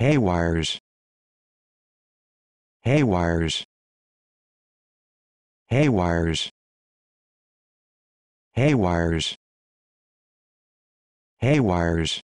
haywires haywires haywires haywires haywires